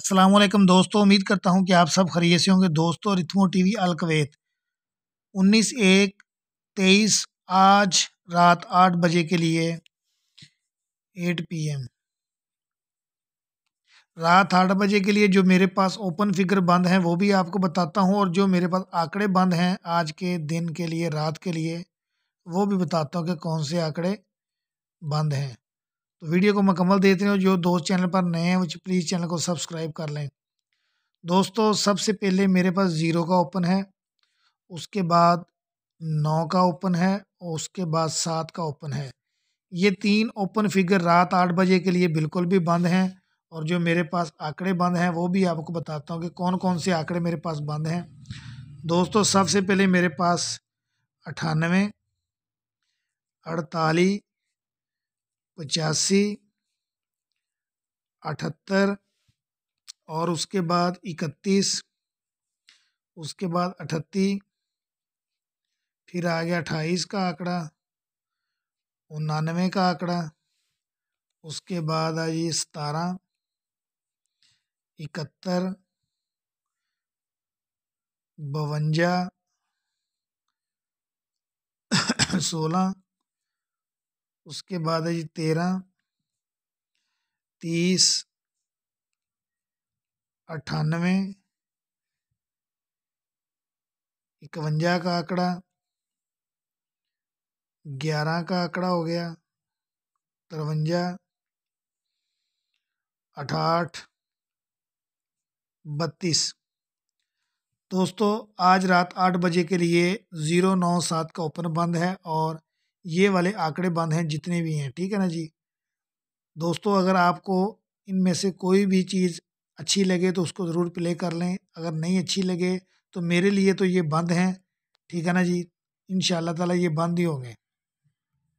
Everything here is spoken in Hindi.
असलम दोस्तों उम्मीद करता हूँ कि आप सब खरीय से होंगे दोस्तों रिथमो टीवी अलकवेत उन्नीस एक तेईस आज रात आठ बजे के लिए पी पीएम रात आठ बजे के लिए जो मेरे पास ओपन फिगर बंद हैं वो भी आपको बताता हूँ और जो मेरे पास आंकड़े बंद हैं आज के दिन के लिए रात के लिए वो भी बताता हूँ कि कौन से आंकड़े बंद हैं तो वीडियो को मुकम्मल देख रहे हो जो दोस्त चैनल पर नए हैं वो प्लीज़ चैनल को सब्सक्राइब कर लें दोस्तों सबसे पहले मेरे पास ज़ीरो का ओपन है उसके बाद नौ का ओपन है और उसके बाद सात का ओपन है ये तीन ओपन फिगर रात आठ बजे के लिए बिल्कुल भी बंद हैं और जो मेरे पास आंकड़े बंद हैं वो भी आपको बताता हूँ कि कौन कौन से आंकड़े मेरे पास बंद हैं दोस्तों सबसे पहले मेरे पास अठानवे अड़तालीस पचासी अठहत्तर और उसके बाद इकतीस उसके बाद अठत्ती फिर आ गया अट्ठाईस का आंकड़ा उन्नानवे का आंकड़ा उसके बाद आ सतारह इकहत्तर बवंजा सोलह उसके बाद है जी तेरह तीस अट्ठानवे इकवंजा का आंकड़ा ग्यारह का आंकड़ा हो गया तिरवंजा अठाठ बत्तीस दोस्तों आज रात आठ बजे के लिए ज़ीरो नौ सात का ओपन बंद है और ये वाले आंकड़े बंद हैं जितने भी हैं ठीक है ना जी दोस्तों अगर आपको इनमें से कोई भी चीज़ अच्छी लगे तो उसको ज़रूर प्ले कर लें अगर नहीं अच्छी लगे तो मेरे लिए तो ये बंद हैं ठीक है ना जी इन ताला ये बंद ही होंगे